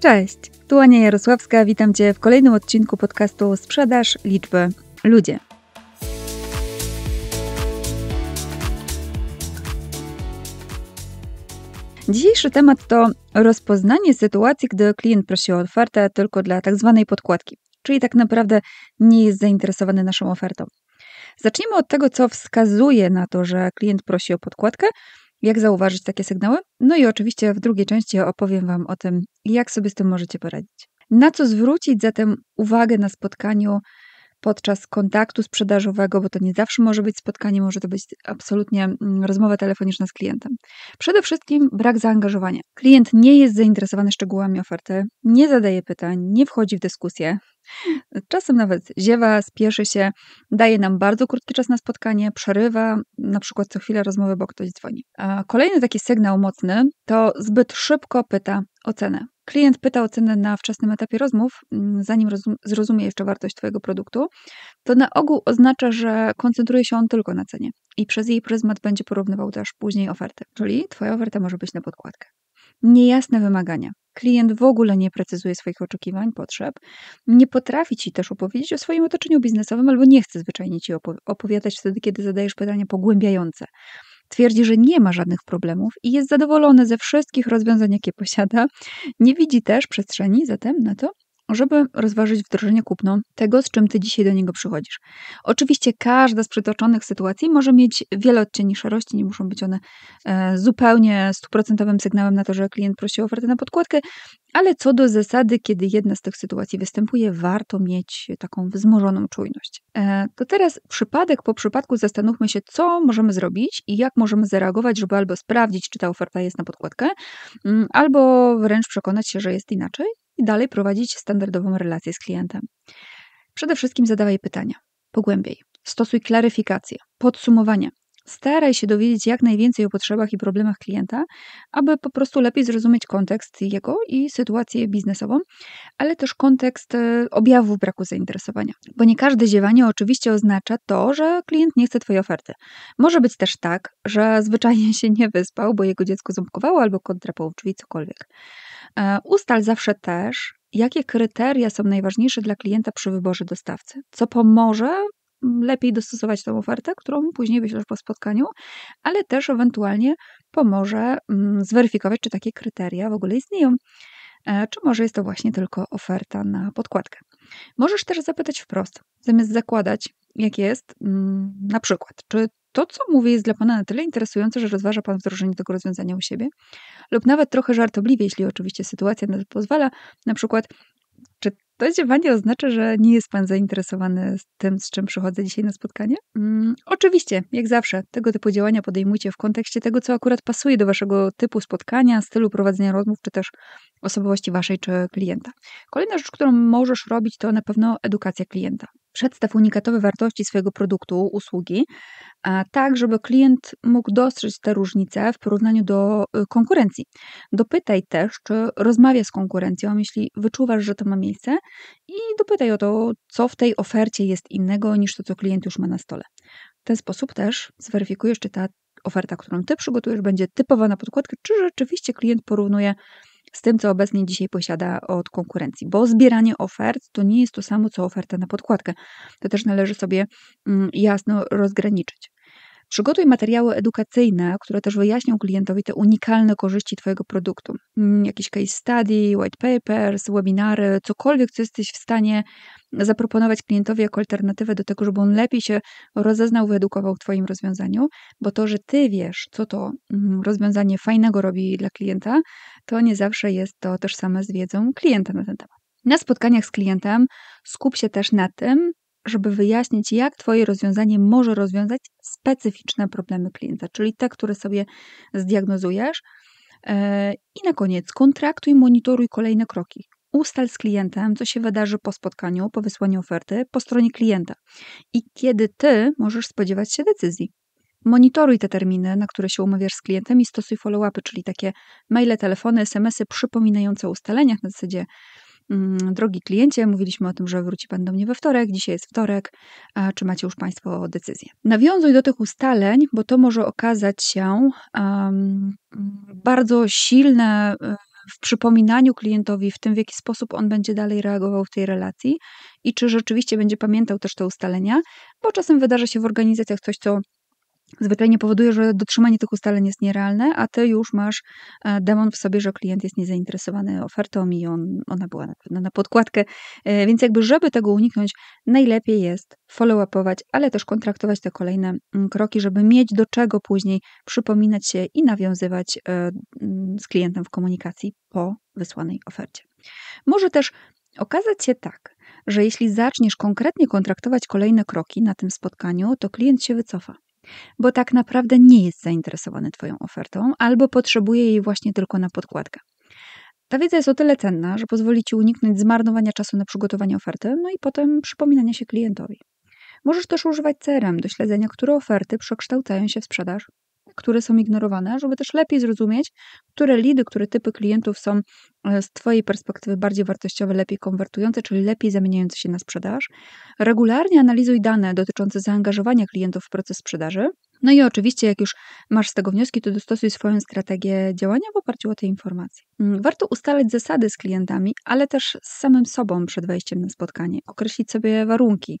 Cześć, tu Ania Jarosławska, witam Cię w kolejnym odcinku podcastu Sprzedaż, Liczby, Ludzie. Dzisiejszy temat to rozpoznanie sytuacji, gdy klient prosi o ofertę tylko dla tak zwanej podkładki, czyli tak naprawdę nie jest zainteresowany naszą ofertą. Zacznijmy od tego, co wskazuje na to, że klient prosi o podkładkę, jak zauważyć takie sygnały. No i oczywiście w drugiej części opowiem Wam o tym, jak sobie z tym możecie poradzić. Na co zwrócić zatem uwagę na spotkaniu podczas kontaktu sprzedażowego, bo to nie zawsze może być spotkanie, może to być absolutnie mm, rozmowa telefoniczna z klientem. Przede wszystkim brak zaangażowania. Klient nie jest zainteresowany szczegółami oferty, nie zadaje pytań, nie wchodzi w dyskusję. Czasem nawet ziewa, spieszy się, daje nam bardzo krótki czas na spotkanie, przerywa na przykład co chwilę rozmowę, bo ktoś dzwoni. A kolejny taki sygnał mocny to zbyt szybko pyta o cenę. Klient pyta o cenę na wczesnym etapie rozmów, mm, zanim zrozumie jeszcze wartość Twojego produktu. To na ogół oznacza, że koncentruje się on tylko na cenie i przez jej pryzmat będzie porównywał też później ofertę, czyli Twoja oferta może być na podkładkę. Niejasne wymagania. Klient w ogóle nie precyzuje swoich oczekiwań, potrzeb, nie potrafi ci też opowiedzieć o swoim otoczeniu biznesowym albo nie chce zwyczajnie ci opowiadać wtedy, kiedy zadajesz pytania pogłębiające. Twierdzi, że nie ma żadnych problemów i jest zadowolony ze wszystkich rozwiązań, jakie posiada. Nie widzi też przestrzeni zatem na to, żeby rozważyć wdrożenie kupno tego, z czym ty dzisiaj do niego przychodzisz. Oczywiście każda z przytoczonych sytuacji może mieć wiele odcieni szarości, nie muszą być one e, zupełnie stuprocentowym sygnałem na to, że klient prosi o ofertę na podkładkę, ale co do zasady, kiedy jedna z tych sytuacji występuje, warto mieć taką wzmożoną czujność. E, to teraz przypadek po przypadku zastanówmy się, co możemy zrobić i jak możemy zareagować, żeby albo sprawdzić, czy ta oferta jest na podkładkę, mm, albo wręcz przekonać się, że jest inaczej, i dalej prowadzić standardową relację z klientem. Przede wszystkim zadawaj pytania, pogłębiej, stosuj klaryfikacje, podsumowania. Staraj się dowiedzieć jak najwięcej o potrzebach i problemach klienta, aby po prostu lepiej zrozumieć kontekst jego i sytuację biznesową, ale też kontekst e, objawów braku zainteresowania. Bo nie każde ziewanie oczywiście oznacza to, że klient nie chce Twojej oferty. Może być też tak, że zwyczajnie się nie wyspał, bo jego dziecko ząbkowało albo kot drapał w drzwi, cokolwiek. E, ustal zawsze też, jakie kryteria są najważniejsze dla klienta przy wyborze dostawcy, co pomoże mm, lepiej dostosować tą ofertę, którą później wyślesz po spotkaniu, ale też ewentualnie pomoże mm, zweryfikować, czy takie kryteria w ogóle istnieją, e, czy może jest to właśnie tylko oferta na podkładkę. Możesz też zapytać wprost, zamiast zakładać, jak jest, mm, na przykład, czy to, co mówię, jest dla Pana na tyle interesujące, że rozważa Pan wdrożenie tego rozwiązania u siebie, lub nawet trochę żartobliwie, jeśli oczywiście sytuacja na to pozwala, na przykład, czy to ziewanie oznacza, że nie jest Pan zainteresowany tym, z czym przychodzę dzisiaj na spotkanie? Mm, oczywiście, jak zawsze, tego typu działania podejmujcie w kontekście tego, co akurat pasuje do Waszego typu spotkania, stylu prowadzenia rozmów, czy też osobowości Waszej czy klienta. Kolejna rzecz, którą możesz robić, to na pewno edukacja klienta przedstaw unikatowe wartości swojego produktu, usługi, a tak, żeby klient mógł dostrzec te różnice w porównaniu do y, konkurencji. Dopytaj też, czy rozmawia z konkurencją, jeśli wyczuwasz, że to ma miejsce, i dopytaj o to, co w tej ofercie jest innego niż to, co klient już ma na stole. W ten sposób też zweryfikujesz, czy ta oferta, którą ty przygotujesz, będzie typowa na podkładkę, czy rzeczywiście klient porównuje z tym, co obecnie dzisiaj posiada od konkurencji, bo zbieranie ofert to nie jest to samo, co oferta na podkładkę. To też należy sobie mm, jasno rozgraniczyć. Przygotuj materiały edukacyjne, które też wyjaśnią klientowi te unikalne korzyści Twojego produktu. Mm, jakieś case study, white papers, webinary, cokolwiek, co jesteś w stanie zaproponować klientowi jako alternatywę do tego, żeby on lepiej się rozeznał, wyedukował w Twoim rozwiązaniu, bo to, że Ty wiesz, co to mm, rozwiązanie fajnego robi dla klienta, to nie zawsze jest to tożsame z wiedzą klienta na ten temat. Na spotkaniach z klientem skup się też na tym, żeby wyjaśnić, jak Twoje rozwiązanie może rozwiązać specyficzne problemy klienta, czyli te, które sobie zdiagnozujesz. E, I na koniec kontraktuj, monitoruj kolejne kroki. Ustal z klientem, co się wydarzy po spotkaniu, po wysłaniu oferty, po stronie klienta i kiedy ty możesz spodziewać się decyzji. Monitoruj te terminy, na które się umawiasz z klientem i stosuj follow-upy, czyli takie maile, telefony, smsy przypominające o ustaleniach na zasadzie Mm, drogi kliencie, mówiliśmy o tym, że wróci Pan do mnie we wtorek, dzisiaj jest wtorek, czy macie już Państwo decyzję? Nawiązuj do tych ustaleń, bo to może okazać się um, bardzo silne e, w przypominaniu klientowi w tym, w jaki sposób on będzie dalej reagował w tej relacji i czy rzeczywiście będzie pamiętał też te ustalenia, bo czasem wydarza się w organizacjach coś, co zwyczajnie powoduje, że dotrzymanie tych ustaleń jest nierealne, a ty już masz e, demon w sobie, że klient jest niezainteresowany ofertą i on, ona była na pewno na podkładkę. E, więc jakby, żeby tego uniknąć, najlepiej jest follow-upować, ale też kontraktować te kolejne mm, kroki, żeby mieć do czego później przypominać się i nawiązywać e, mm, z klientem w komunikacji po wysłanej ofercie. Może też okazać się tak, że jeśli zaczniesz konkretnie kontraktować kolejne kroki na tym spotkaniu, to klient się wycofa bo tak naprawdę nie jest zainteresowany Twoją ofertą albo potrzebuje jej właśnie tylko na podkładkę. Ta wiedza jest o tyle cenna, że pozwoli Ci uniknąć zmarnowania czasu na przygotowanie oferty, no i potem przypominania się klientowi. Możesz też używać CRM do śledzenia, które oferty przekształcają się w sprzedaż które są ignorowane, żeby też lepiej zrozumieć, które lidy, które typy klientów są e, z Twojej perspektywy bardziej wartościowe, lepiej konwertujące, czyli lepiej zamieniające się na sprzedaż. Regularnie analizuj dane dotyczące zaangażowania klientów w proces sprzedaży. No i oczywiście, jak już masz z tego wnioski, to dostosuj swoją strategię działania w oparciu o te informacje. Mm, warto ustalać zasady z klientami, ale też z samym sobą przed wejściem na spotkanie, określić sobie warunki,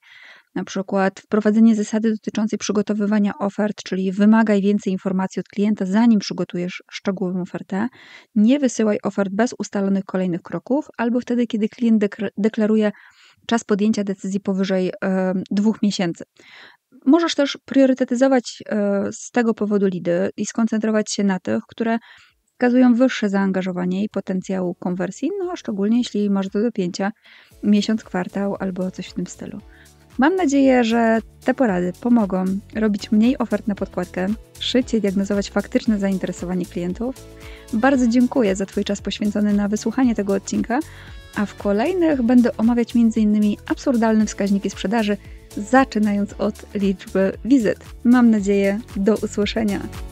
na przykład wprowadzenie zasady dotyczącej przygotowywania ofert, czyli wymagaj więcej informacji od klienta, zanim przygotujesz szczegółową ofertę. Nie wysyłaj ofert bez ustalonych kolejnych kroków, albo wtedy, kiedy klient deklaruje czas podjęcia decyzji powyżej dwóch miesięcy. Możesz też priorytetyzować e, z tego powodu lidy i skoncentrować się na tych, które wskazują wyższe zaangażowanie i potencjał konwersji, no a szczególnie jeśli masz do dopięcia miesiąc, kwartał albo coś w tym stylu. Mam nadzieję, że te porady pomogą robić mniej ofert na podkładkę, szybciej diagnozować faktyczne zainteresowanie klientów. Bardzo dziękuję za Twój czas poświęcony na wysłuchanie tego odcinka, a w kolejnych będę omawiać m.in. absurdalne wskaźniki sprzedaży, zaczynając od liczby wizyt. Mam nadzieję, do usłyszenia.